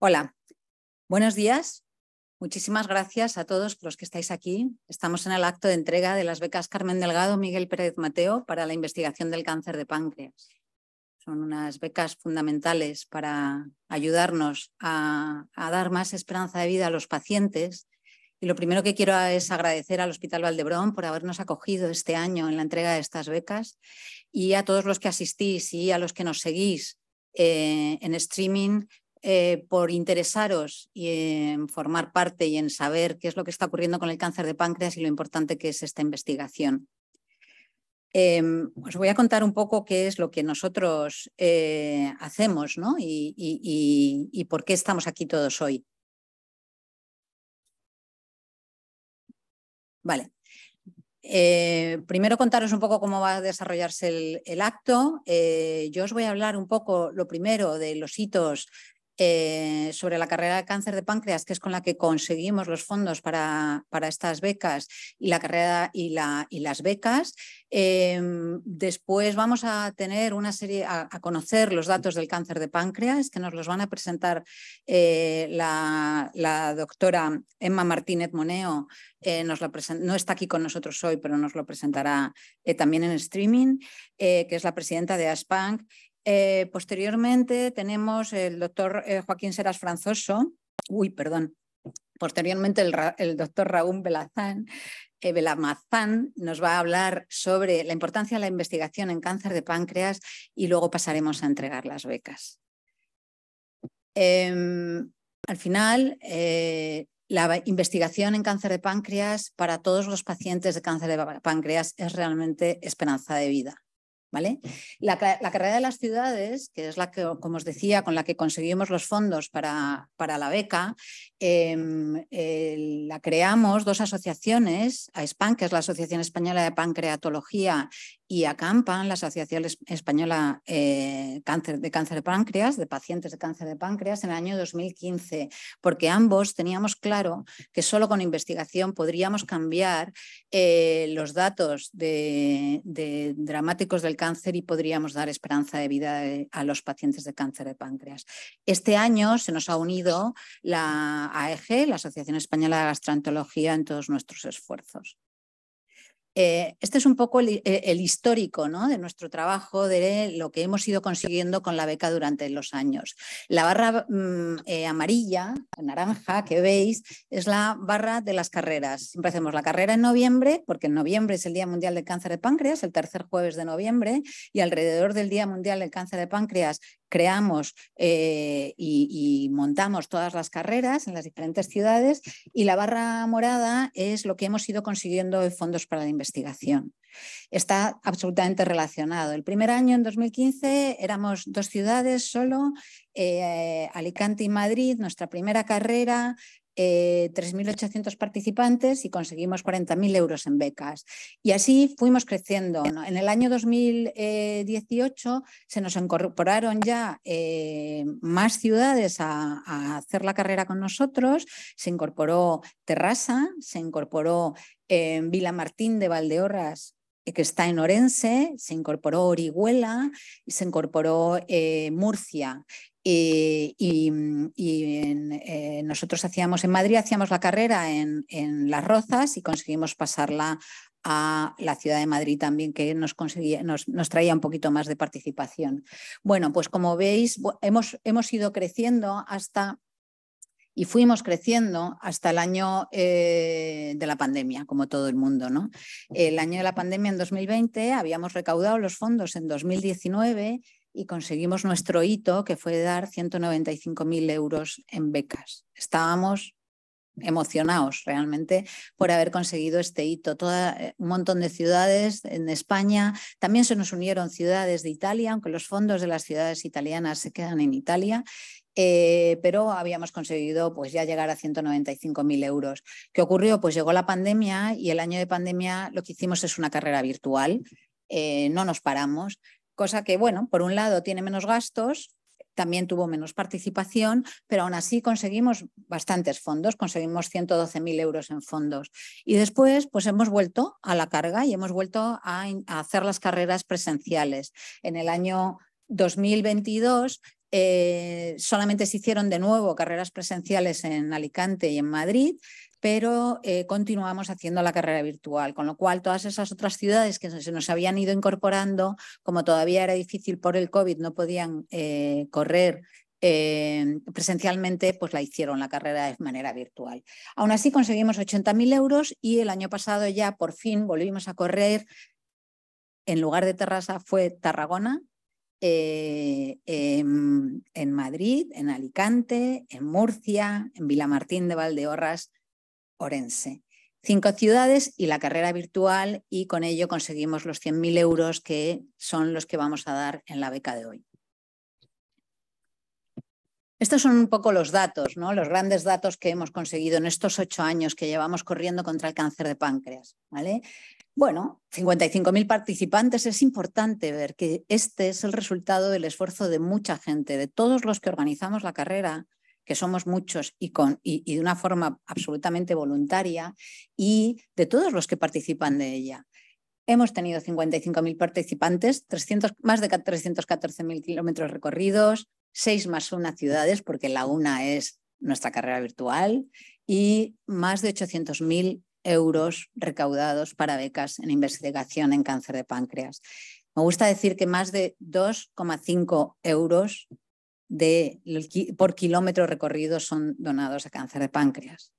Hola, buenos días. Muchísimas gracias a todos los que estáis aquí. Estamos en el acto de entrega de las becas Carmen Delgado Miguel Pérez Mateo para la investigación del cáncer de páncreas. Son unas becas fundamentales para ayudarnos a, dar más esperanza de vida a los pacientes. Y lo primero que quiero es agradecer al Hospital Valdebrón por habernos acogido este año en la entrega de estas becas y a todos los que asistís y a los que nos seguís eh, en streaming eh, por interesaros y en formar parte y en saber qué es lo que está ocurriendo con el cáncer de páncreas y lo importante que es esta investigación. Em, os voy a contar un poco qué es lo que nosotros eh, hacemos y, y, por qué estamos aquí todos hoy. Vale, eh, primero contaros un poco cómo va a desarrollarse el, acto. Eh, yo os voy a hablar un poco, lo primero, de los hitos eh, sobre la carrera de cáncer de páncreas, que es con la que conseguimos los fondos para, estas becas y la carrera y, las becas. Eh, después vamos a tener una serie, a, conocer los datos del cáncer de páncreas, que nos los van a presentar eh, la, doctora Emma Martínez Moneo. no está aquí con nosotros hoy, pero nos lo presentará también en streaming, que es la presidenta de ASPANC. Eh, posteriormente tenemos el doctor eh, Joaquín Seras Franzoso, uy, perdón, posteriormente el, doctor Raúl Belamazán eh, nos va a hablar sobre la importancia de la investigación en cáncer de páncreas y luego pasaremos a entregar las becas. Em, al final, la investigación en cáncer de páncreas para todos los pacientes de cáncer de páncreas es realmente esperanza de vida. La, carrera de las ciudades, que es la que, como os decía, con la que conseguimos los fondos para, para la beca, em, la creamos dos asociaciones, a ESPAN que es la Asociación Española de Pancreatología y acampan la Asociación Española eh, cáncer, de Cáncer de Páncreas, de pacientes de cáncer de páncreas, en el año 2015, porque ambos teníamos claro que solo con investigación podríamos cambiar eh, los datos de, dramáticos del cáncer y podríamos dar esperanza de vida eh, a los pacientes de cáncer de páncreas. Este año se nos ha unido la AEG, la Asociación Española de Gastroenterología, en todos nuestros esfuerzos. Eh, este es un poco el, eh, histórico de nuestro trabajo, de lo que hemos ido consiguiendo con la beca durante los años. La barra mm, eh, amarilla, naranja, que veis, es la barra de las carreras. Siempre hacemos la carrera en noviembre, porque en noviembre es el Día Mundial del Cáncer de Páncreas, el tercer jueves de noviembre, y alrededor del Día Mundial del Cáncer de Páncreas creamos eh, y, montamos todas las carreras en las diferentes ciudades y la barra morada es lo que hemos ido consiguiendo de fondos para la investigación. Está absolutamente relacionado. El primer año, en 2015, éramos dos ciudades solo, eh, Alicante y Madrid, nuestra primera carrera, 3.800 eh, participantes y conseguimos 40.000 euros en becas. Y así fuimos creciendo. En el año 2018 se nos incorporaron ya eh, más ciudades a, hacer la carrera con nosotros. Se incorporó Terrassa, se incorporó eh, Vila Martín de Valdeorras eh, que está en Orense, se incorporó Orihuela, se incorporó eh, Murcia. Eh, y, mm, nosotros hacíamos en Madrid, hacíamos la carrera en, Las Rozas y conseguimos pasarla a la ciudad de Madrid también, que nos, traía un poquito más de participación. Bueno, pues como veis, hemos, hemos ido creciendo hasta y fuimos creciendo hasta el año eh, de la pandemia, como todo el mundo. ¿no? El año de la pandemia en 2020 habíamos recaudado los fondos en 2019 y conseguimos nuestro hito, que fue dar 195.000 euros en becas. Estábamos emocionados realmente por haber conseguido este hito. Toda, eh, un montón de ciudades en España, también se nos unieron ciudades de Italia, aunque los fondos de las ciudades italianas se quedan en Italia, eh, pero habíamos conseguido pues ya llegar a 195.000 euros. ¿Qué ocurrió? Pues llegó la pandemia y el año de pandemia lo que hicimos es una carrera virtual, eh, no nos paramos, cosa que, bueno, por un lado tiene menos gastos, también tuvo menos participación, pero aún así conseguimos bastantes fondos, conseguimos 112.000 euros en fondos. Y después, pues hemos vuelto a la carga y hemos vuelto a hacer las carreras presenciales. En el año 2022 eh, solamente se hicieron de nuevo carreras presenciales en Alicante y en Madrid, pero eh, continuamos haciendo la carrera virtual, con lo cual todas esas otras ciudades que se nos habían ido incorporando, como todavía era difícil por el COVID, no podían eh, correr presencialmente, pues la hicieron la carrera de manera virtual. Aún así conseguimos 80.000 euros y el año pasado ya por fin volvimos a correr. En lugar de Terrassa fue Tarragona, eh, en, Madrid, en Alicante, en Murcia, en Vilamartín de Valdeorras, Orense. Cinco ciudades y la carrera virtual y con ello conseguimos los 100.000 euros que son los que vamos a dar en la beca de hoy. Estos son un poco los datos, ¿no? los grandes datos que hemos conseguido en estos ocho años que llevamos corriendo contra el cáncer de páncreas. ¿vale? Bueno, 55.000 participantes, es importante ver que este es el resultado del esfuerzo de mucha gente, de todos los que organizamos la carrera, que somos muchos y, con, y, de una forma absolutamente voluntaria, y de todos los que participan de ella. Hemos tenido 55.000 participantes, 300, más de 314.000 kilómetros recorridos, 6 más 1 ciudades, porque la una es nuestra carrera virtual, y más de 800.000 euros recaudados para becas en investigación en cáncer de páncreas. Me gusta decir que más de 2,5 euros por kilómetro recorrido son donados a cáncer de páncreas.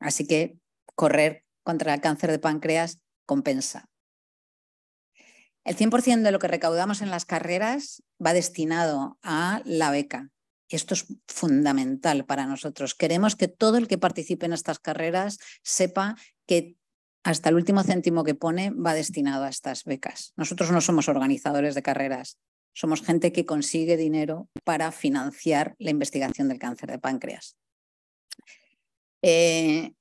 Así que correr contra el cáncer de páncreas compensa. El 100% de lo que recaudamos en las carreras va destinado a la beca, esto es fundamental para nosotros. Queremos que todo el que participe en estas carreras sepa que hasta el último céntimo que pone va destinado a estas becas. Nosotros no somos organizadores de carreras, somos gente que consigue dinero para financiar la investigación del cáncer de páncreas. Eh,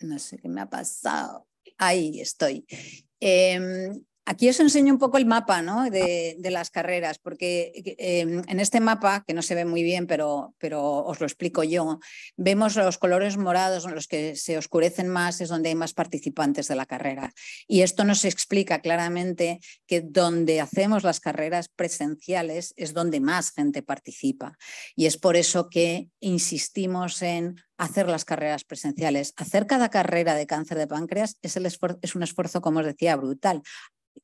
no sé qué me ha pasado. Ahí estoy. Em, Aquí os enseño un poco el mapa de, las carreras, porque em, en este mapa, que no se ve muy bien, pero, pero os lo explico yo, vemos los colores morados, los que se oscurecen más, es donde hay más participantes de la carrera. Y esto nos explica claramente que donde hacemos las carreras presenciales es donde más gente participa. Y es por eso que insistimos en hacer las carreras presenciales. Hacer cada carrera de cáncer de páncreas es un esfuerzo, como os decía, brutal.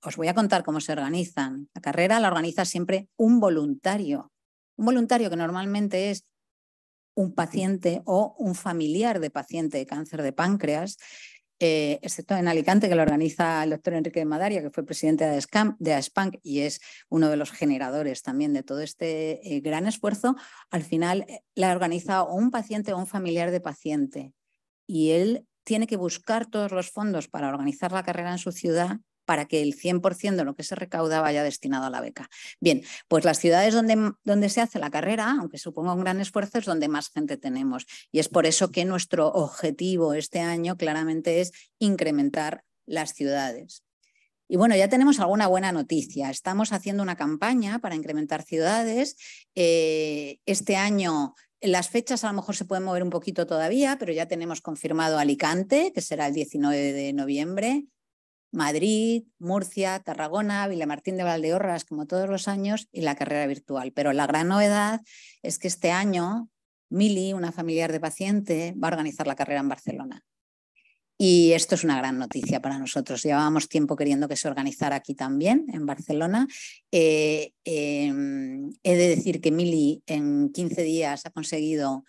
Os voy a contar cómo se organizan. La carrera la organiza siempre un voluntario. Un voluntario que normalmente es un paciente o un familiar de paciente de cáncer de páncreas, eh, excepto en Alicante, que lo organiza el doctor Enrique de Madaria, que fue presidente de, ASCAM, y es uno de los generadores también de todo este eh, gran esfuerzo, al final eh, la organiza un paciente o un familiar de paciente. Y él tiene que buscar todos los fondos para organizar la carrera en su ciudad para que el 100% de lo que se recauda vaya destinado a la beca. Bien, pues las ciudades donde, donde se hace la carrera, aunque suponga un gran esfuerzo, es donde más gente tenemos. Y es por eso que nuestro objetivo este año claramente es incrementar las ciudades. Y bueno, ya tenemos alguna buena noticia. Estamos haciendo una campaña para incrementar ciudades. Eh, este año las fechas a lo mejor se pueden mover un poquito todavía, pero ya tenemos confirmado Alicante, que será el 19 de noviembre, Madrid, Murcia, Tarragona, Martín de Valdeorras, como todos los años, y la carrera virtual. Pero la gran novedad es que este año Mili, una familiar de paciente, va a organizar la carrera en Barcelona. Y esto es una gran noticia para nosotros. Llevábamos tiempo queriendo que se organizara aquí también, en Barcelona. Eh, em, he de decir que Mili en 15 días ha conseguido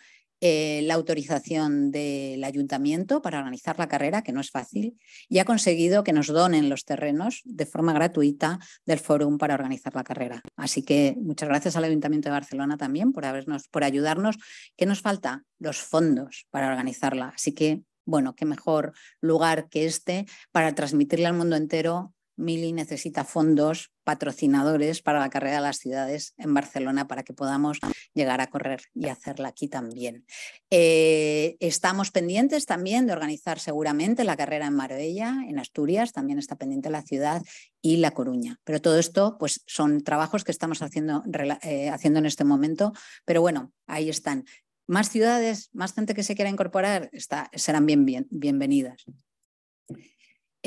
eh, la autorización del ayuntamiento para organizar la carrera, que no es fácil, y ha conseguido que nos donen los terrenos de forma gratuita del Fórum para organizar la carrera. Así que muchas gracias al Ayuntamiento de Barcelona también por, habernos, por ayudarnos. ¿Qué nos falta? Los fondos para organizarla. Así que, bueno, qué mejor lugar que este para transmitirle al mundo entero Mili necesita fondos, patrocinadores para la carrera de las ciudades en Barcelona para que podamos llegar a correr y hacerla aquí también. Eh, estamos pendientes también de organizar seguramente la carrera en Marbella, en Asturias, también está pendiente la ciudad y La Coruña. Pero todo esto pues, son trabajos que estamos haciendo, eh, haciendo en este momento, pero bueno, ahí están. Más ciudades, más gente que se quiera incorporar, está, serán bien, bien bienvenidas.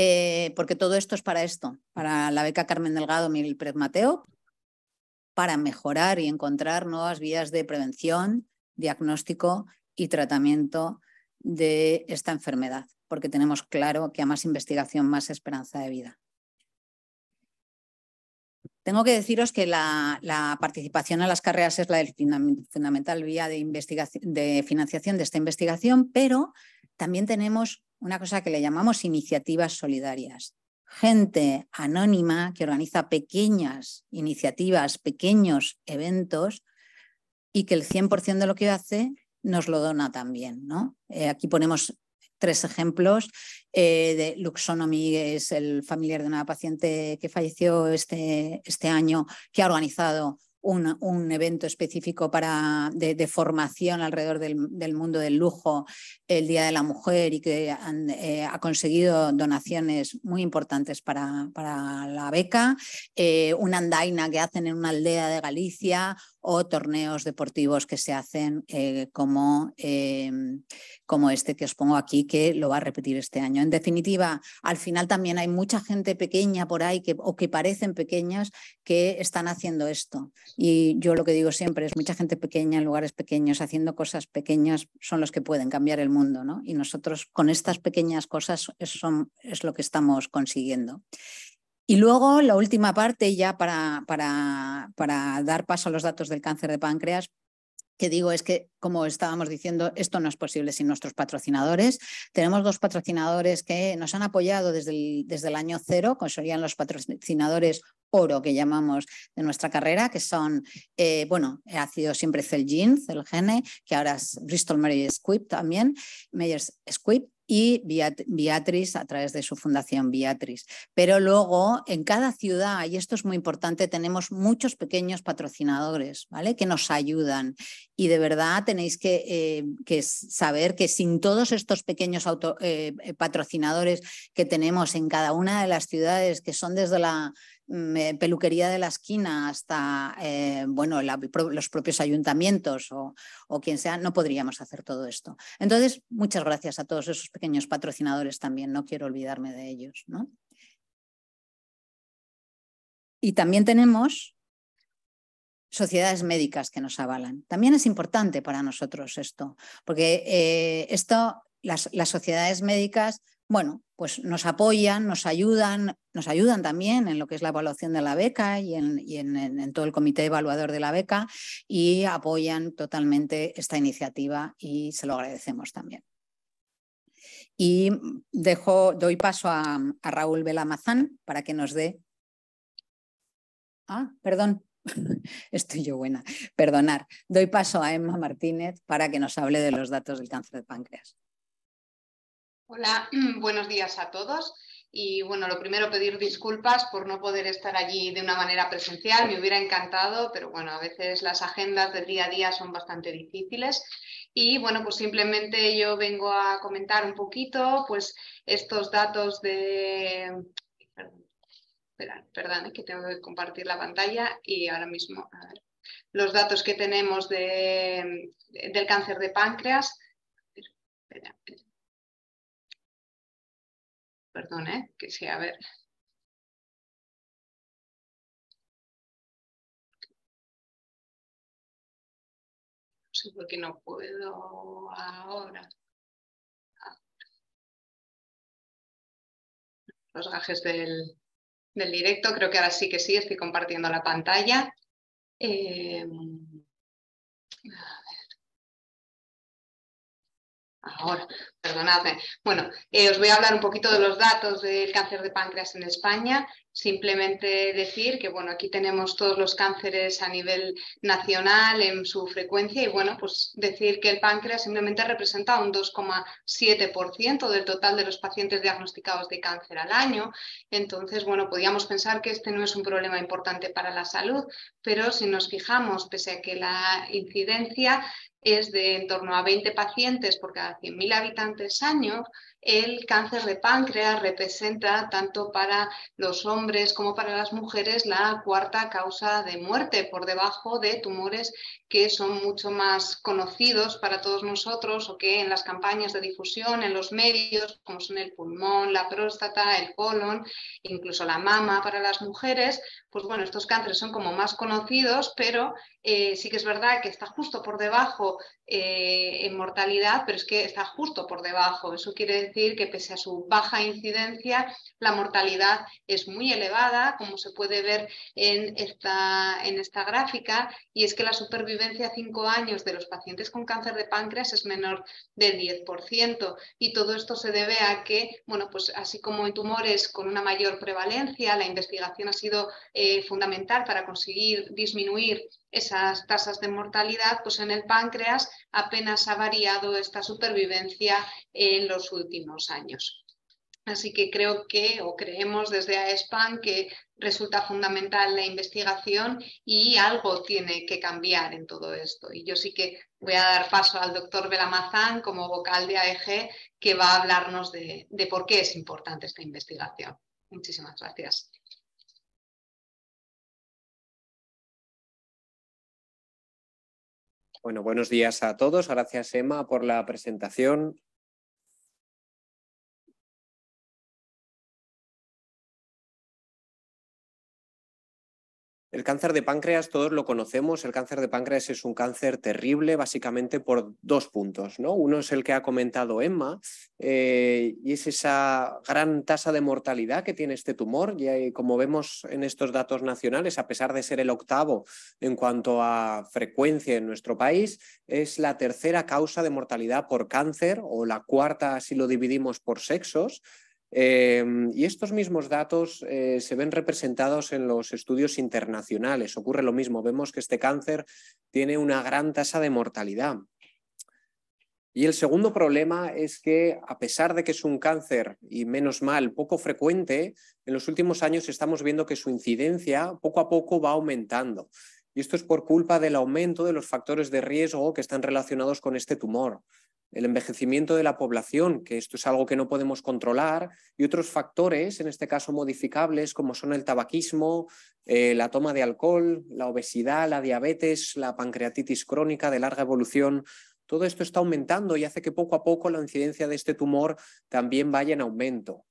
Eh, porque todo esto es para esto, para la beca Carmen Delgado Miguel Mateo, para mejorar y encontrar nuevas vías de prevención, diagnóstico y tratamiento de esta enfermedad, porque tenemos claro que a más investigación, más esperanza de vida. Tengo que deciros que la, participación a las carreras es la del fundamental vía de, financiación de esta investigación, pero también tenemos una cosa que le llamamos iniciativas solidarias. Gente anónima que organiza pequeñas iniciativas, pequeños eventos y que el 100% de lo que hace nos lo dona también. ¿no? Eh, aquí ponemos tres ejemplos. Eh, de Luxonomy, es el familiar de una paciente que falleció este, este año, que ha organizado un, evento específico para, de, formación alrededor del, mundo del lujo el Día de la Mujer y que eh, ha conseguido donaciones muy importantes para, para la beca, eh, una andaina que hacen en una aldea de Galicia, o torneos deportivos que se hacen eh, como, em, como este que os pongo aquí, que lo va a repetir este año. En definitiva, al final también hay mucha gente pequeña por ahí que, o que parecen pequeñas que están haciendo esto. Y yo lo que digo siempre es mucha gente pequeña en lugares pequeños, haciendo cosas pequeñas son los que pueden cambiar el mundo, ¿no? Y nosotros con estas pequeñas cosas son, es lo que estamos consiguiendo. Y luego la última parte, ya para, para, para dar paso a los datos del cáncer de páncreas, que digo es que, como estábamos diciendo, esto no es posible sin nuestros patrocinadores. Tenemos dos patrocinadores que nos han apoyado desde el, desde el año cero, que serían los patrocinadores oro que llamamos de nuestra carrera, que son, eh, bueno, ha sido siempre Celgene, Celgene, que ahora es Bristol Myers Squibb también, Myers Squibb, y Beatriz a través de su fundación Beatriz. Pero luego en cada ciudad, y esto es muy importante, tenemos muchos pequeños patrocinadores, ¿vale? Que nos ayudan. Y de verdad tenéis que, eh, saber que sin todos estos pequeños auto, eh, eh, patrocinadores que tenemos en cada una de las ciudades, que son desde la Mm, eh, peluquería de la esquina hasta eh, bueno, los propios ayuntamientos o, quien sea, no podríamos hacer todo esto. Entonces, muchas gracias a todos esos pequeños patrocinadores también, no quiero olvidarme de ellos. Y también tenemos sociedades médicas que nos avalan. También es importante para nosotros esto, porque eh, esto, las sociedades médicas bueno, pues nos apoyan, nos ayudan, nos ayudan también en lo que es la evaluación de la beca y, en, todo el comité evaluador de la beca y apoyan totalmente esta iniciativa y se lo agradecemos también. Y dejo, doy paso a, a Raúl Velamazán para que nos dé. Ah, perdón, estoy yo buena. Perdonar. Doy paso a Emma Martínez para que nos hable de los datos del cáncer de páncreas. Hola, buenos días a todos. Y bueno, lo primero pedir disculpas por no poder estar allí de una manera presencial. Me hubiera encantado, pero bueno, a veces las agendas del día a día son bastante difíciles. Y bueno, pues simplemente yo vengo a comentar un poquito pues estos datos de... Perdón, perdón que tengo que compartir la pantalla y ahora mismo los datos que tenemos del cáncer de páncreas perdón, ¿eh? que sea, a ver. No sé por qué no puedo ahora. Los gajes del, directo, creo que ahora sí que sí, estoy compartiendo la pantalla. Em, a ver. Ahora, perdonadme. Bueno, eh, os voy a hablar un poquito de los datos del cáncer de páncreas en España. Simplemente decir que, bueno, aquí tenemos todos los cánceres a nivel nacional en su frecuencia y, bueno, pues decir que el páncreas simplemente representa un 2,7% del total de los pacientes diagnosticados de cáncer al año. Entonces, bueno, podríamos pensar que este no es un problema importante para la salud, pero si nos fijamos, pese a que la incidencia es de en torno a 20 pacientes por cada 100.000 habitantes, antes años el cáncer de páncreas representa tanto para los hombres como para las mujeres la cuarta causa de muerte, por debajo de tumores que son mucho más conocidos para todos nosotros o que en las campañas de difusión, en los medios, como son el pulmón, la próstata, el colon, incluso la mama para las mujeres, pues bueno, estos cánceres son como más conocidos, pero eh, sí que es verdad que está justo por debajo eh, en mortalidad, pero es que está justo por debajo. Eso quiere decir decir que pese a su baja incidencia, la mortalidad es muy elevada, como se puede ver en esta, en esta gráfica, y es que la supervivencia a cinco años de los pacientes con cáncer de páncreas es menor del 10%, y todo esto se debe a que, bueno, pues así como en tumores con una mayor prevalencia, la investigación ha sido eh, fundamental para conseguir disminuir esas tasas de mortalidad, pues en el páncreas apenas ha variado esta supervivencia en los últimos años. Así que creo que, o creemos desde AESPAN, que resulta fundamental la investigación y algo tiene que cambiar en todo esto. Y yo sí que voy a dar paso al doctor Belamazán como vocal de AEG, que va a hablarnos de por qué es importante esta investigación. Muchísimas gracias. Bueno, buenos días a todos. Gracias, Emma, por la presentación. El cáncer de páncreas, todos lo conocemos, el cáncer de páncreas es un cáncer terrible básicamente por dos puntos. ¿no? Uno es el que ha comentado Emma, eh, y es esa gran tasa de mortalidad que tiene este tumor, y como vemos en estos datos nacionales, a pesar de ser el octavo en cuanto a frecuencia en nuestro país, es la tercera causa de mortalidad por cáncer o la cuarta si lo dividimos por sexos. Em, y estos mismos datos eh, se ven representados en los estudios internacionales. Ocurre lo mismo, vemos que este cáncer tiene una gran tasa de mortalidad. Y el segundo problema es que, a pesar de que es un cáncer, y menos mal, poco frecuente, en los últimos años estamos viendo que su incidencia poco a poco va aumentando. Y esto es por culpa del aumento de los factores de riesgo que están relacionados con este tumor, el envejecimiento de la población, que esto es algo que no podemos controlar, y otros factores, en este caso modificables, como son el tabaquismo, eh, la toma de alcohol, la obesidad, la diabetes, la pancreatitis crónica de larga evolución. Todo esto está aumentando y hace que poco a poco la incidencia de este tumor también vaya en aumento.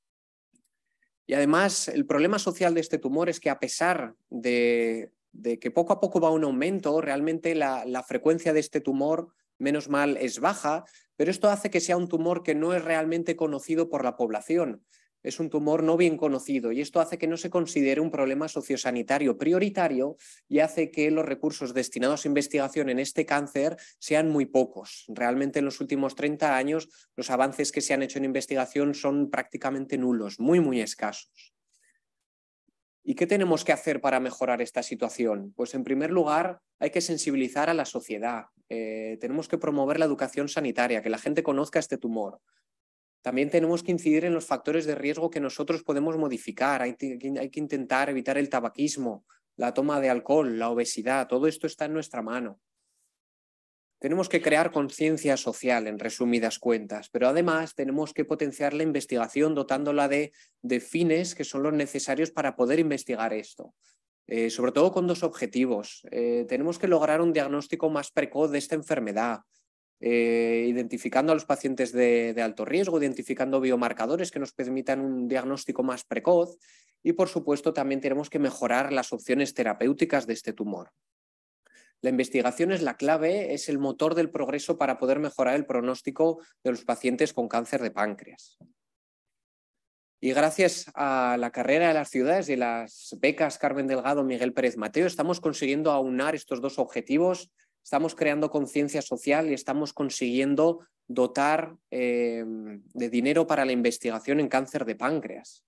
Y además, el problema social de este tumor es que a pesar de de que poco a poco va un aumento, realmente la, la frecuencia de este tumor, menos mal, es baja, pero esto hace que sea un tumor que no es realmente conocido por la población. Es un tumor no bien conocido y esto hace que no se considere un problema sociosanitario prioritario y hace que los recursos destinados a investigación en este cáncer sean muy pocos. Realmente en los últimos 30 años los avances que se han hecho en investigación son prácticamente nulos, muy, muy escasos. ¿Y qué tenemos que hacer para mejorar esta situación? Pues en primer lugar, hay que sensibilizar a la sociedad. Eh, tenemos que promover la educación sanitaria, que la gente conozca este tumor. También tenemos que incidir en los factores de riesgo que nosotros podemos modificar. hay que intentar evitar el tabaquismo, la toma de alcohol, la obesidad. Todo esto está en nuestra mano. Tenemos que crear conciencia social, en resumidas cuentas, pero además tenemos que potenciar la investigación dotándola de, fines que son los necesarios para poder investigar esto. Eh, sobre todo con dos objetivos. Eh, tenemos que lograr un diagnóstico más precoz de esta enfermedad, eh, identificando a los pacientes de, alto riesgo, identificando biomarcadores que nos permitan un diagnóstico más precoz y, por supuesto, también tenemos que mejorar las opciones terapéuticas de este tumor. La investigación es la clave, es el motor del progreso para poder mejorar el pronóstico de los pacientes con cáncer de páncreas. Y gracias a la carrera de las ciudades y las becas Carmen Delgado, Miguel Pérez Mateo, estamos consiguiendo aunar estos dos objetivos, estamos creando conciencia social y estamos consiguiendo dotar eh, de dinero para la investigación en cáncer de páncreas.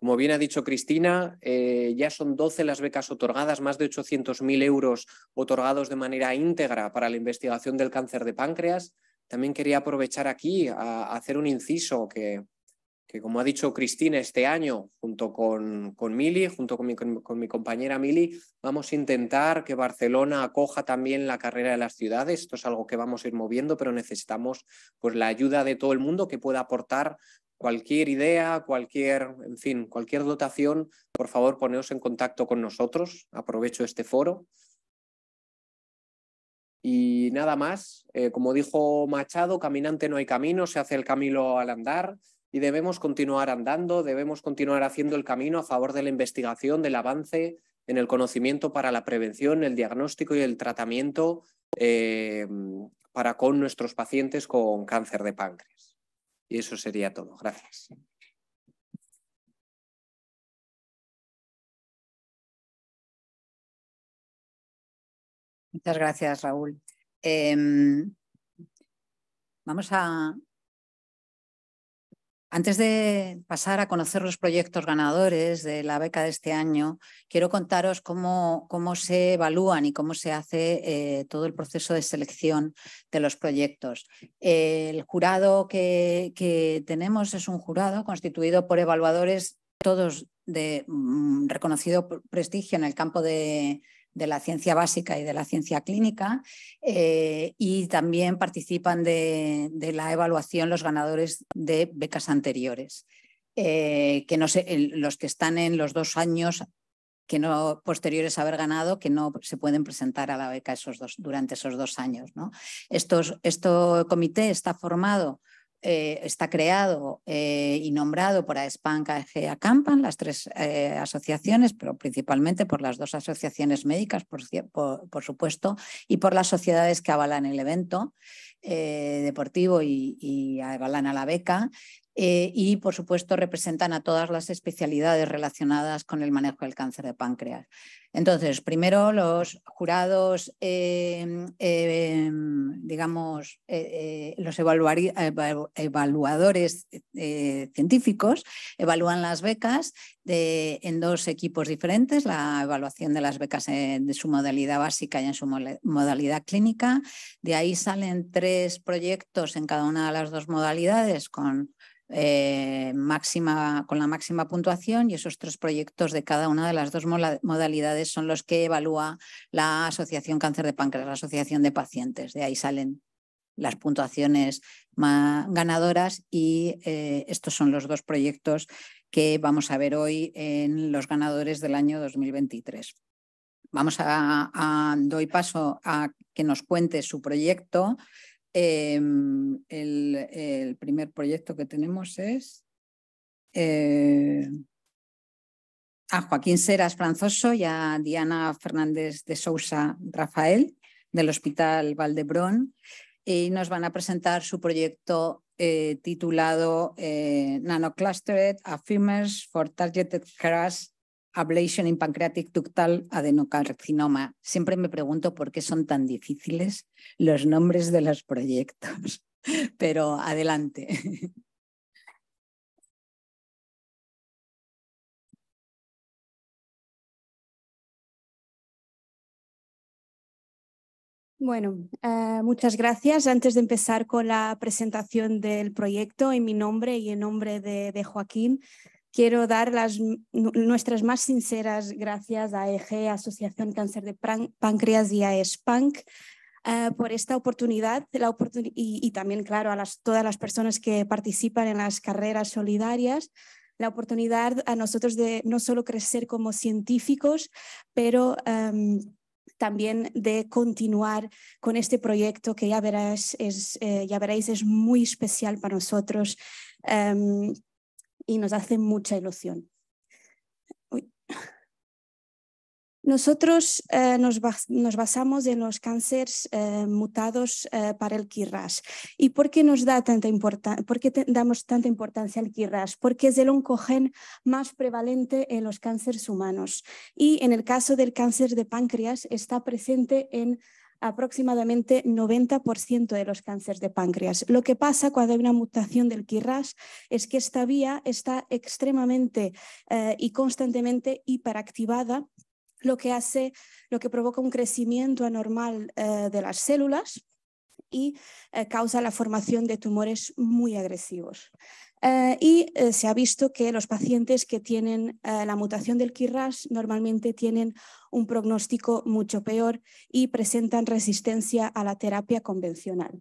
Como bien ha dicho Cristina, eh, ya son 12 las becas otorgadas, más de 800.000 euros otorgados de manera íntegra para la investigación del cáncer de páncreas. También quería aprovechar aquí a, hacer un inciso que, que, como ha dicho Cristina, este año, junto con, con Mili, junto con mi, compañera Mili, vamos a intentar que Barcelona acoja también la carrera de las ciudades. Esto es algo que vamos a ir moviendo, pero necesitamos pues, la ayuda de todo el mundo que pueda aportar cualquier idea, cualquier, en fin, cualquier dotación, por favor poneos en contacto con nosotros. Aprovecho este foro. Y nada más, eh, como dijo Machado, caminante no hay camino, se hace el camino al andar y debemos continuar andando, debemos continuar haciendo el camino a favor de la investigación, del avance en el conocimiento para la prevención, el diagnóstico y el tratamiento eh, para con nuestros pacientes con cáncer de páncreas. Y eso sería todo. Gracias. Muchas gracias, Raúl. Em, vamos a antes de pasar a conocer los proyectos ganadores de la beca de este año, quiero contaros cómo, cómo se evalúan y cómo se hace eh, todo el proceso de selección de los proyectos. el jurado que, tenemos es un jurado constituido por evaluadores, todos de mm, reconocido prestigio en el campo de, de la ciencia básica y de la ciencia clínica, eh, y también participan de, la evaluación los ganadores de becas anteriores, eh, que no los que están en los dos años que no posteriores a haber ganado, que no se pueden presentar a la beca esos dos, durante esos dos años. ¿no? este comité está formado eh, está creado eh, y nombrado por AESPAN, y Acampan, las tres eh, asociaciones, pero principalmente por las dos asociaciones médicas, por, supuesto, y por las sociedades que avalan el evento deportivo y, y, avalan a la beca. y, por supuesto, representan a todas las especialidades relacionadas con el manejo del cáncer de páncreas. Entonces, primero los jurados, em, em, digamos, eh, eh, los evaluadores eh, científicos evalúan las becas en dos equipos diferentes, la evaluación de las becas de su modalidad básica y en su modalidad clínica. De ahí salen tres proyectos en cada una de las dos modalidades con máxima, con la máxima puntuación y esos tres proyectos de cada una de las dos modalidades son los que evalúa la Asociación Cáncer de Páncreas, la Asociación de Pacientes. De ahí salen las puntuaciones más ganadoras y eh, estos son los dos proyectos que vamos a ver hoy en los ganadores del año 2023. Vamos a, doy paso a que nos cuente su proyecto. Em, el, primer proyecto que tenemos es eh, a Joaquín Seras Franzoso y a Diana Fernández de Sousa Rafael del Hospital Valdebrón y nos van a presentar su proyecto eh, titulado eh, Nanoclustered Affirmers for Targeted Crash Ablation in Pancreatic Ductal Adenocarcinoma. Siempre me pregunto por qué son tan difíciles los nombres de los proyectos, pero adelante. Bueno, eh, muchas gracias. Antes de empezar con la presentación del proyecto, en mi nombre y en nombre de, Joaquín, quiero dar las, nuestras más sinceras gracias a EG, Asociación Cáncer de Páncreas y a ESPANC, eh, por esta oportunidad la oportunidad y, también, claro, a las, todas las personas que participan en las carreras solidarias la oportunidad a nosotros de no solo crecer como científicos, pero em, también de continuar con este proyecto que ya, verás, es, eh, veréis es muy especial para nosotros em, y nos hace mucha ilusión. Nosotros eh, nos, basamos en los cánceres eh, mutados eh, para el KIRAS. ¿Y por qué nos da tanta damos tanta importancia al KIRAS? Porque es el oncogen más prevalente en los cánceres humanos. Y en el caso del cáncer de páncreas, está presente en aproximadamente 90% de los cánceres de páncreas. Lo que pasa cuando hay una mutación del KIRAS es que esta vía está extremadamente y constantemente hiperactivada lo que hace, lo que provoca un crecimiento anormal eh, de las células y eh, causa la formación de tumores muy agresivos. Eh, y se ha visto que los pacientes que tienen la mutación del KRAS normalmente tienen un pronóstico mucho peor y presentan resistencia a la terapia convencional.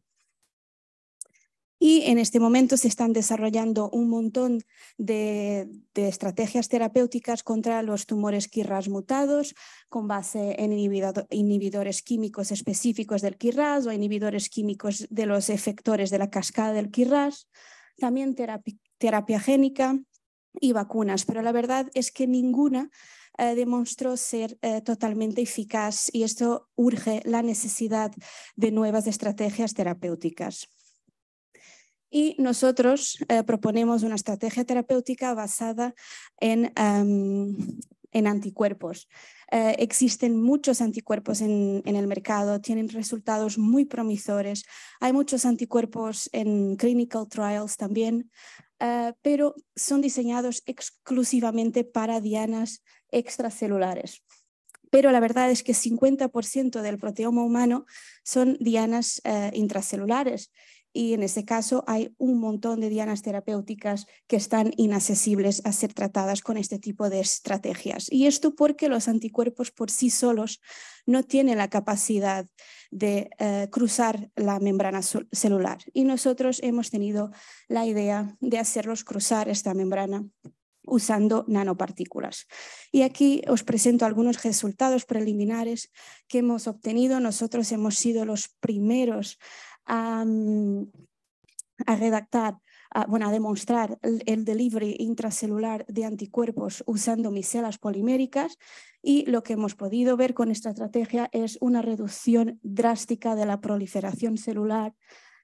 Y en este momento se están desarrollando un montón de, estrategias terapéuticas contra los tumores quirras mutados con base en inhibidores químicos específicos del kirras, o inhibidores químicos de los efectores de la cascada del kirras, también terapia, génica y vacunas, pero la verdad es que ninguna eh, demostró ser eh, totalmente eficaz y esto urge la necesidad de nuevas estrategias terapéuticas. Y nosotros eh, proponemos una estrategia terapéutica basada en, em, anticuerpos. Eh, existen muchos anticuerpos en, el mercado, tienen resultados muy promisores. Hay muchos anticuerpos en clinical trials también, eh, pero son diseñados exclusivamente para dianas extracelulares. Pero la verdad es que 50% del proteoma humano son dianas intracelulares y en ese caso hay un montón de dianas terapéuticas que están inaccesibles a ser tratadas con este tipo de estrategias. Y esto porque los anticuerpos por sí solos no tienen la capacidad de eh, cruzar la membrana celular y nosotros hemos tenido la idea de hacerlos cruzar esta membrana usando nanopartículas. Y aquí os presento algunos resultados preliminares que hemos obtenido. Nosotros hemos sido los primeros a, redactar, a, bueno, a demostrar el, delivery intracelular de anticuerpos usando micelas poliméricas y lo que hemos podido ver con esta estrategia es una reducción drástica de la proliferación celular,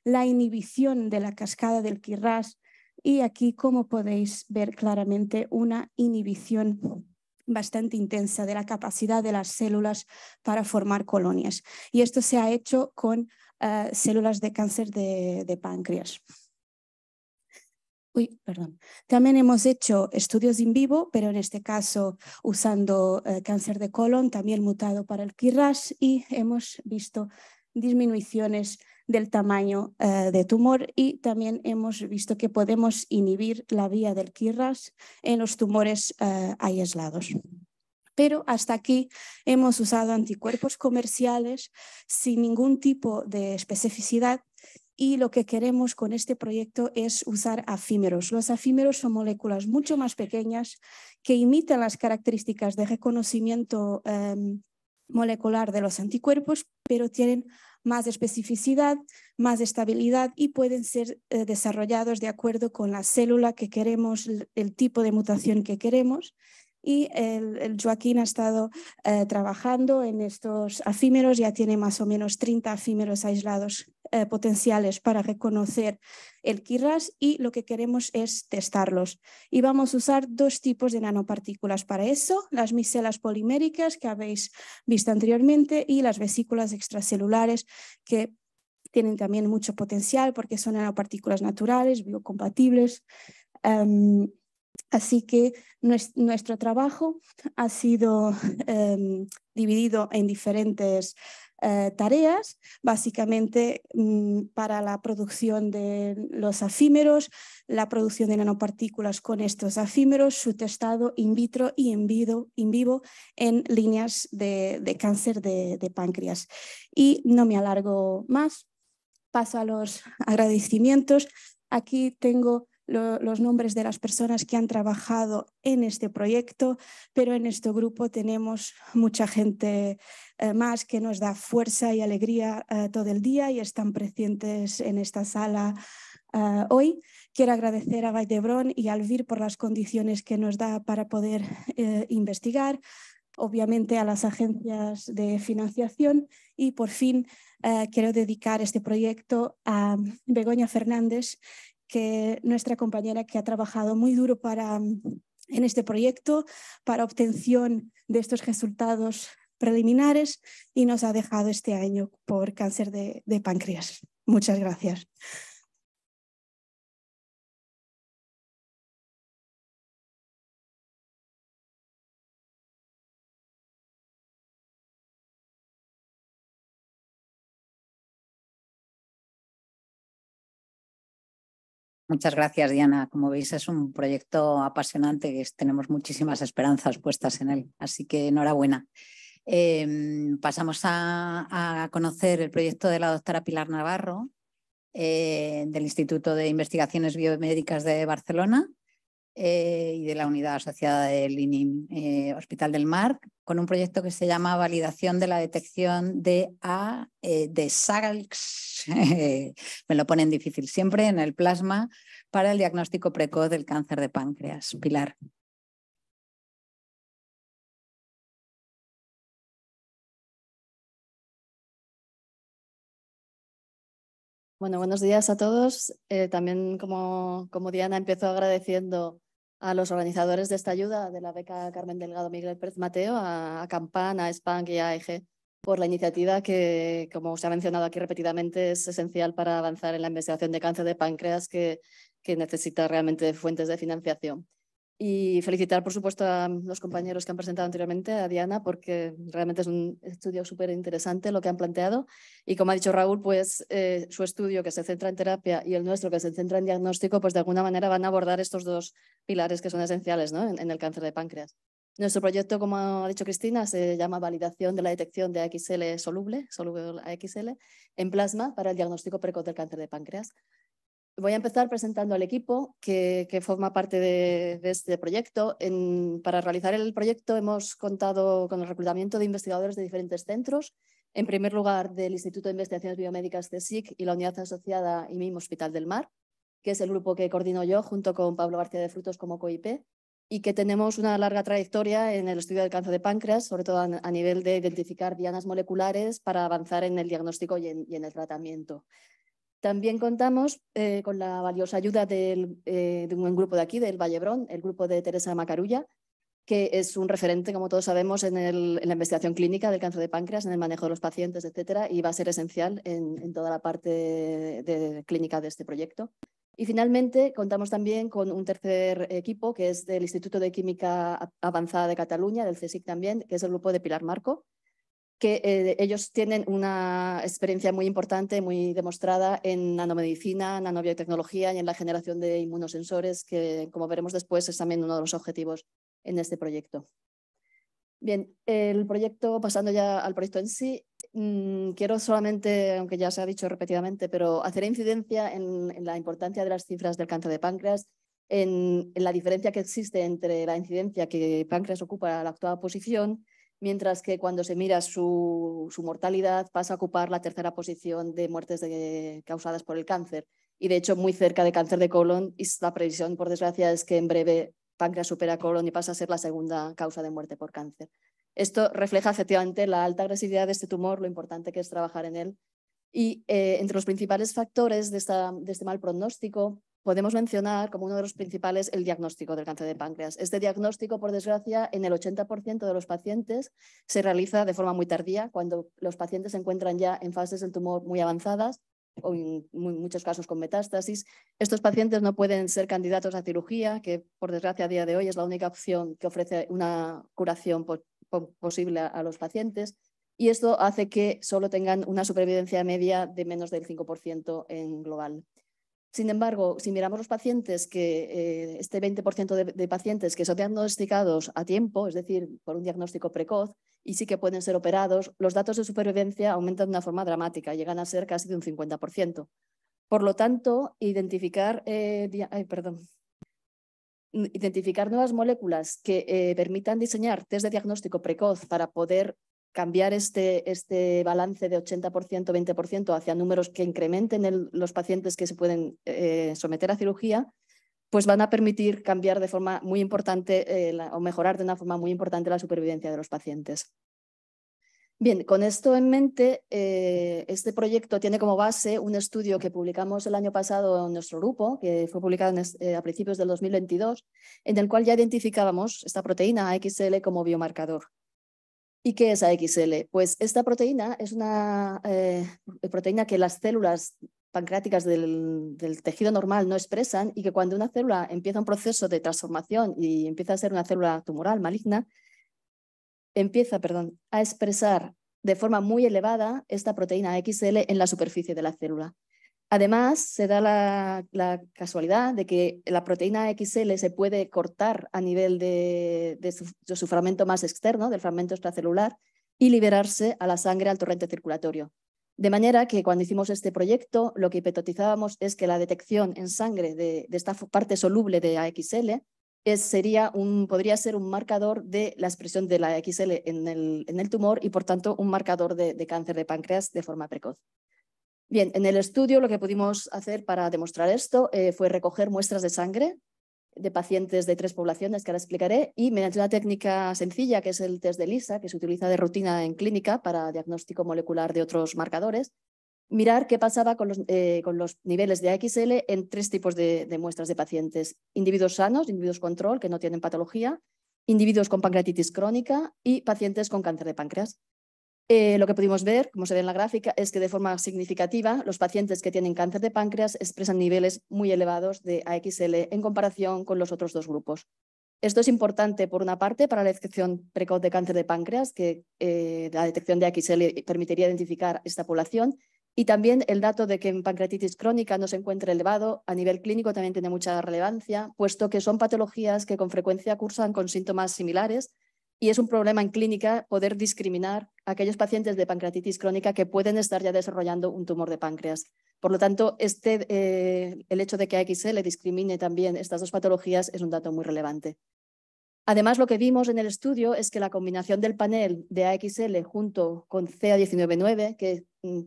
la inhibición de la cascada del Kirras y aquí, como podéis ver claramente, una inhibición bastante intensa de la capacidad de las células para formar colonias. Y esto se ha hecho con eh, células de cáncer de, páncreas. Uy, perdón. También hemos hecho estudios in vivo, pero en este caso usando eh, cáncer de colon, también mutado para el KRAS, y hemos visto disminuciones del tamaño eh, de tumor y también hemos visto que podemos inhibir la vía del KRAS en los tumores aislados pero hasta aquí hemos usado anticuerpos comerciales sin ningún tipo de especificidad y lo que queremos con este proyecto es usar afímeros. Los afímeros son moléculas mucho más pequeñas que imitan las características de reconocimiento em, molecular de los anticuerpos, pero tienen más especificidad, más estabilidad y pueden ser eh, desarrollados de acuerdo con la célula que queremos, el tipo de mutación que queremos y Joaquín ha estado eh, trabajando en estos afímeros, ya tiene más o menos 30 afímeros aislados eh, potenciales para reconocer el Kirras y lo que queremos es testarlos. Y vamos a usar dos tipos de nanopartículas para eso, las micelas poliméricas que habéis visto anteriormente y las vesículas extracelulares que tienen también mucho potencial porque son nanopartículas naturales, biocompatibles. Em, Así que nuestro trabajo ha sido em, dividido en diferentes eh, tareas, básicamente mm, para la producción de los afímeros, la producción de nanopartículas con estos afímeros, su testado in vitro y en vivo, in vivo en líneas de, cáncer de páncreas. Y no me alargo más, paso a los agradecimientos. Aquí tengo los nombres de las personas que han trabajado en este proyecto, pero en este grupo tenemos mucha gente eh, más que nos da fuerza y alegría eh, todo el día y están presentes en esta sala eh, hoy. Quiero agradecer a Baidebron y Alvir por las condiciones que nos da para poder investigar, obviamente a las agencias de financiación y por fin quiero dedicar este proyecto a Begoña Fernández, que nuestra compañera que ha trabajado muy duro para, en este proyecto para obtención de estos resultados preliminares y nos ha dejado este año por cáncer de, de páncreas. Muchas gracias. Muchas gracias, Diana. Como veis, es un proyecto apasionante que tenemos muchísimas esperanzas puestas en él, así que enhorabuena. Em, pasamos a, conocer el proyecto de la doctora Pilar Navarro eh, del Instituto de Investigaciones Biomédicas de Barcelona, eh, y de la unidad asociada del INIM eh, Hospital del Mar, con un proyecto que se llama Validación de la Detección de A eh, de Sagalx me lo ponen difícil siempre, en el plasma para el diagnóstico precoz del cáncer de páncreas. Pilar. Bueno, buenos días a todos. también como, como Diana empezó agradeciendo a los organizadores de esta ayuda de la beca Carmen Delgado Miguel Pérez Mateo, a, Campana, Campan, a Spank y a AEG por la iniciativa que, como se ha mencionado aquí repetidamente, es esencial para avanzar en la investigación de cáncer de páncreas que, que necesita realmente fuentes de financiación. Y felicitar, por supuesto, a los compañeros que han presentado anteriormente, a Diana, porque realmente es un estudio súper interesante lo que han planteado. Y como ha dicho Raúl, pues eh, su estudio que se centra en terapia y el nuestro que se centra en diagnóstico, pues de alguna manera van a abordar estos dos pilares que son esenciales en, el cáncer de páncreas. Nuestro proyecto, como ha dicho Cristina, se llama Validación de la detección de AXL soluble, soluble AXL, en plasma para el diagnóstico precoz del cáncer de páncreas. Voy a empezar presentando al equipo que, forma parte de, este proyecto. para realizar el proyecto hemos contado con el reclutamiento de investigadores de diferentes centros. En primer lugar, del Instituto de Investigaciones Biomédicas de SIC y la unidad asociada y Hospital del Mar, que es el grupo que coordino yo junto con Pablo García de Frutos como COIP y que tenemos una larga trayectoria en el estudio del cáncer de páncreas, sobre todo a nivel de identificar dianas moleculares para avanzar en el diagnóstico y en el tratamiento. También contamos eh, con la valiosa ayuda eh, de un grupo de aquí, del Vallebrón, el grupo de Teresa Macarulla, que es un referente, como todos sabemos, en, la investigación clínica del cáncer de páncreas, en el manejo de los pacientes, etcétera, y va a ser esencial en, toda la parte clínica de este proyecto. Y finalmente, contamos también con un tercer equipo, que es del Instituto de Química Avanzada de Cataluña, del CSIC también, que es el grupo de Pilar Marco, que eh, ellos tienen una experiencia muy importante, muy demostrada en nanomedicina, nanobiotecnología y en la generación de inmunosensores, que como veremos después es también uno de los objetivos en este proyecto. Bien, el proyecto, pasando ya al proyecto en sí, mm, quiero solamente, aunque ya se ha dicho repetidamente, pero hacer incidencia en, la importancia de las cifras del cáncer de páncreas, en, en la diferencia que existe entre la incidencia que páncreas ocupa a la actual posición mientras que cuando se mira su, mortalidad pasa a ocupar la tercera posición de muertes causadas por el cáncer. Y de hecho, muy cerca de cáncer de colon, y la previsión, por desgracia, es que en breve páncreas supera colon y pasa a ser la segunda causa de muerte por cáncer. Esto refleja efectivamente la alta agresividad de este tumor, lo importante que es trabajar en él. Y eh, entre los principales factores de este mal pronóstico podemos mencionar como uno de los principales el diagnóstico del cáncer de páncreas. Este diagnóstico, por desgracia, en el 80% de los pacientes se realiza de forma muy tardía, cuando los pacientes se encuentran ya en fases del tumor muy avanzadas o en muchos casos con metástasis. Estos pacientes no pueden ser candidatos a cirugía, que por desgracia a día de hoy es la única opción que ofrece una curación posible a los pacientes. Y esto hace que solo tengan una supervivencia media de menos del 5% en global. Sin embargo, si miramos los pacientes que eh, este 20% de, pacientes que son diagnosticados a tiempo, es decir, por un diagnóstico precoz y sí que pueden ser operados, los datos de supervivencia aumentan de una forma dramática, llegan a ser casi de un 50%. Por lo tanto, identificar, eh, nuevas moléculas que eh, permitan diseñar test de diagnóstico precoz para poder cambiar este, este, balance de 80%, 20% hacia números que incrementen los pacientes que se pueden eh, someter a cirugía, pues van a permitir cambiar de forma muy importante eh, o mejorar de una forma muy importante la supervivencia de los pacientes. Bien, con esto en mente, eh, este proyecto tiene como base un estudio que publicamos el año pasado en nuestro grupo, que fue publicado a principios del 2022, en el cual ya identificábamos esta proteína XL como biomarcador. ¿Y qué es AXL? Pues esta proteína es una eh, proteína que las células pancreáticas del, tejido normal no expresan y que cuando una célula empieza un proceso de transformación y empieza a ser una célula tumoral maligna, empieza a expresar de forma muy elevada esta proteína AXL en la superficie de la célula. Además, se da la, casualidad de que la proteína XL se puede cortar a nivel de, su, fragmento más externo, del fragmento extracelular, y liberarse a la sangre al torrente circulatorio. De manera que cuando hicimos este proyecto, lo que hipotetizábamos es que la detección en sangre de, esta parte soluble de AXL es, sería un, podría ser un marcador de la expresión de la AXL en en el tumor y, por tanto, un marcador de cáncer de páncreas de forma precoz. Bien, en el estudio lo que pudimos hacer para demostrar esto eh, fue recoger muestras de sangre de pacientes de tres poblaciones que ahora explicaré y mediante una técnica sencilla que es el test de LISA, que se utiliza de rutina en clínica para diagnóstico molecular de otros marcadores, mirar qué pasaba con los, eh, niveles de AXL en tres tipos de muestras de pacientes. Individuos sanos, individuos control que no tienen patología, individuos con pancreatitis crónica y pacientes con cáncer de páncreas. Eh, lo que pudimos ver, como se ve en la gráfica, es que de forma significativa los pacientes que tienen cáncer de páncreas expresan niveles muy elevados de AXL en comparación con los otros dos grupos. Esto es importante, por una parte, para la detección precoz de cáncer de páncreas, que eh, la detección de AXL permitiría identificar esta población, y también el dato de que en pancreatitis crónica no se encuentra elevado a nivel clínico también tiene mucha relevancia, puesto que son patologías que con frecuencia cursan con síntomas similares y es un problema en clínica poder discriminar a aquellos pacientes de pancreatitis crónica que pueden estar ya desarrollando un tumor de páncreas. Por lo tanto, este, eh, el hecho de que AXL e discrimine también estas dos patologías es un dato muy relevante. Además, lo que vimos en el estudio es que la combinación del panel de AXL junto con CA199, que mm,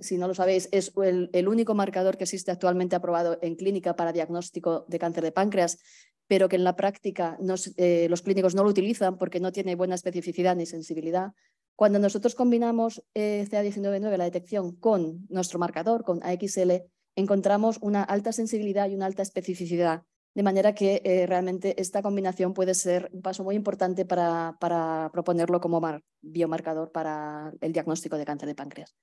si no lo sabéis es el, único marcador que existe actualmente aprobado en clínica para diagnóstico de cáncer de páncreas, pero que en la práctica eh, los clínicos no lo utilizan porque no tiene buena especificidad ni sensibilidad. Cuando nosotros combinamos eh, ca CA199, la detección, con nuestro marcador, con AXL, encontramos una alta sensibilidad y una alta especificidad de manera que eh, realmente esta combinación puede ser un paso muy importante para, proponerlo como biomarcador para el diagnóstico de cáncer de páncreas.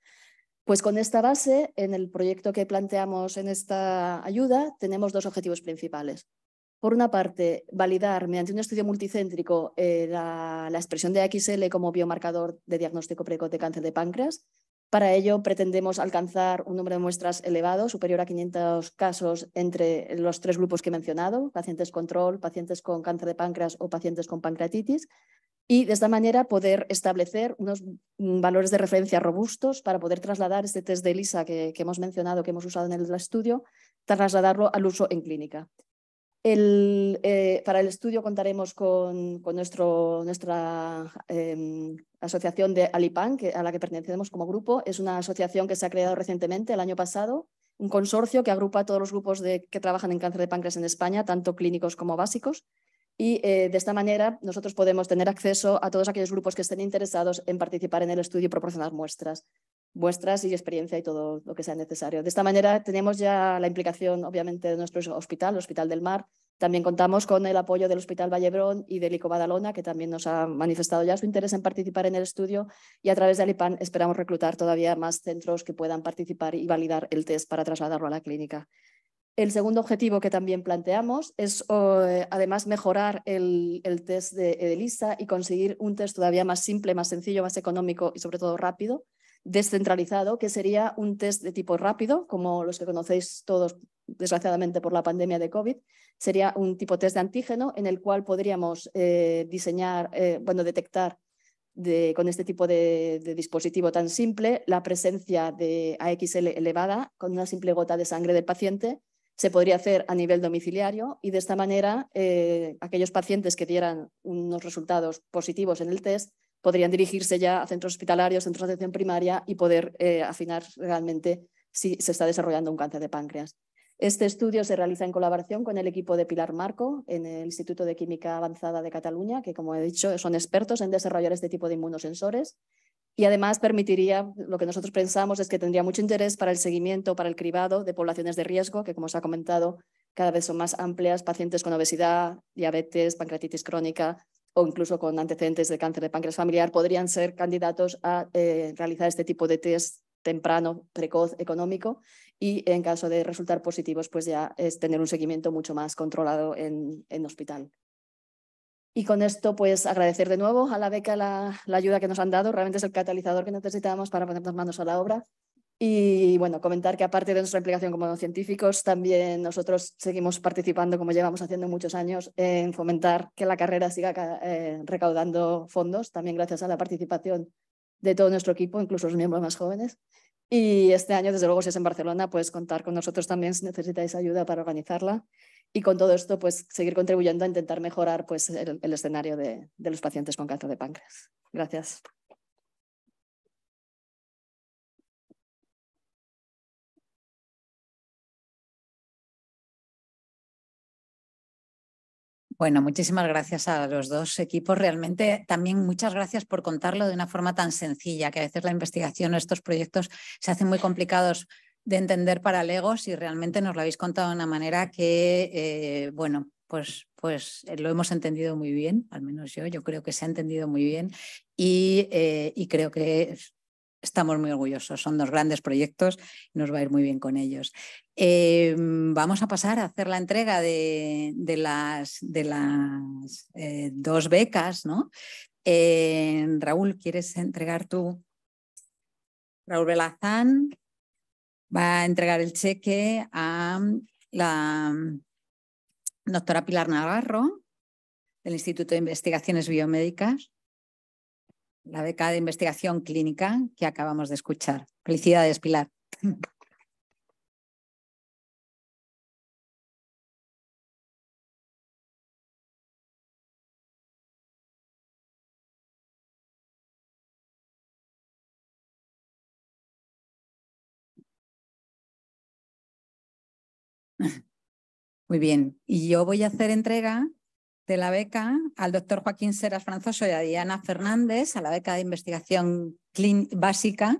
Pues con esta base, en el proyecto que planteamos en esta ayuda, tenemos dos objetivos principales. Por una parte, validar mediante un estudio multicéntrico eh, la, la, expresión de AXL como biomarcador de diagnóstico precoz de cáncer de páncreas, para ello, pretendemos alcanzar un número de muestras elevado, superior a 500 casos entre los tres grupos que he mencionado, pacientes control, pacientes con cáncer de páncreas o pacientes con pancreatitis, y de esta manera poder establecer unos mm, valores de referencia robustos para poder trasladar este test de ELISA que, hemos mencionado, que hemos usado en el estudio, trasladarlo al uso en clínica. Eh, para el estudio contaremos con, nuestro, nuestra em, la asociación de Alipan, a la que pertenecemos como grupo, es una asociación que se ha creado recientemente, el año pasado, un consorcio que agrupa a todos los grupos de, que trabajan en cáncer de páncreas en España, tanto clínicos como básicos. Y eh, de esta manera nosotros podemos tener acceso a todos aquellos grupos que estén interesados en participar en el estudio y proporcionar muestras, muestras y experiencia y todo lo que sea necesario. De esta manera tenemos ya la implicación, obviamente, de nuestro hospital, el Hospital del Mar, también contamos con el apoyo del Hospital Vallebrón y del ICO Badalona, que también nos ha manifestado ya su interés en participar en el estudio y a través de Alipan esperamos reclutar todavía más centros que puedan participar y validar el test para trasladarlo a la clínica. El segundo objetivo que también planteamos es, además, mejorar el, el test de EDELISA y conseguir un test todavía más simple, más sencillo, más económico y, sobre todo, rápido, descentralizado, que sería un test de tipo rápido, como los que conocéis todos desgraciadamente por la pandemia de COVID, sería un tipo test de antígeno en el cual podríamos eh, diseñar, eh, bueno, detectar con este tipo de, dispositivo tan simple la presencia de AXL elevada con una simple gota de sangre del paciente. Se podría hacer a nivel domiciliario y de esta manera eh, aquellos pacientes que dieran unos resultados positivos en el test podrían dirigirse ya a centros hospitalarios, centros de atención primaria y poder eh, afinar realmente si se está desarrollando un cáncer de páncreas. Este estudio se realiza en colaboración con el equipo de Pilar Marco en el Instituto de Química Avanzada de Cataluña, que como he dicho son expertos en desarrollar este tipo de inmunosensores y además permitiría, lo que nosotros pensamos es que tendría mucho interés para el seguimiento, para el cribado de poblaciones de riesgo, que como se ha comentado cada vez son más amplias, pacientes con obesidad, diabetes, pancreatitis crónica, o incluso con antecedentes de cáncer de páncreas familiar podrían ser candidatos a eh, realizar este tipo de test temprano, precoz, económico y en caso de resultar positivos, pues ya es tener un seguimiento mucho más controlado en, hospital. Y con esto, pues agradecer de nuevo a la beca la, la ayuda que nos han dado. Realmente es el catalizador que necesitamos para ponernos manos a la obra. Y bueno, comentar que aparte de nuestra implicación como científicos, también nosotros seguimos participando, como llevamos haciendo muchos años, en fomentar que la carrera siga eh, recaudando fondos, también gracias a la participación de todo nuestro equipo, incluso los miembros más jóvenes. Y este año, desde luego, si es en Barcelona, puedes contar con nosotros también si necesitáis ayuda para organizarla. Y con todo esto, pues seguir contribuyendo a intentar mejorar pues, el, escenario de, de los pacientes con cáncer de páncreas. Gracias. Bueno, muchísimas gracias a los dos equipos. Realmente también muchas gracias por contarlo de una forma tan sencilla, que a veces la investigación, estos proyectos se hacen muy complicados de entender para legos y realmente nos lo habéis contado de una manera que, eh, bueno, pues, pues eh, lo hemos entendido muy bien, al menos yo, yo creo que se ha entendido muy bien y, eh, y creo que estamos muy orgullosos. Son dos grandes proyectos y nos va a ir muy bien con ellos. Eh, vamos a pasar a hacer la entrega de, las, eh, dos becas, ¿no? Eh, Raúl, ¿quieres entregar tú? Raúl Belazán va a entregar el cheque a la doctora Pilar Navarro del Instituto de Investigaciones Biomédicas, la beca de investigación clínica que acabamos de escuchar. Felicidades, Pilar. Muy bien. Y yo voy a hacer entrega de la beca al doctor Joaquín Seras Franzoso y a Diana Fernández, a la beca de investigación clínica básica.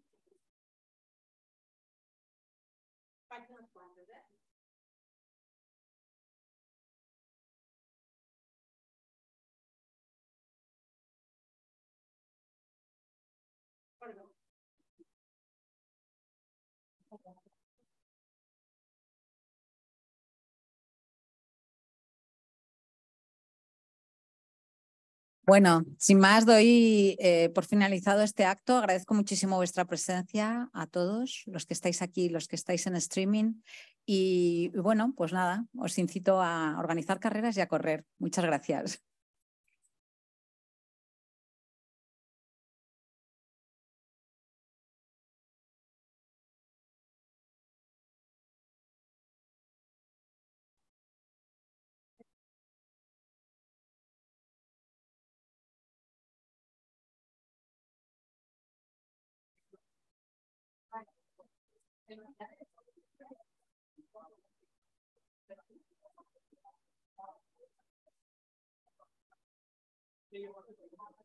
Bueno, sin más, doy eh, por finalizado este acto. Agradezco muchísimo vuestra presencia a todos los que estáis aquí, los que estáis en streaming. Y bueno, pues nada, os incito a organizar carreras y a correr. Muchas gracias. Do you want to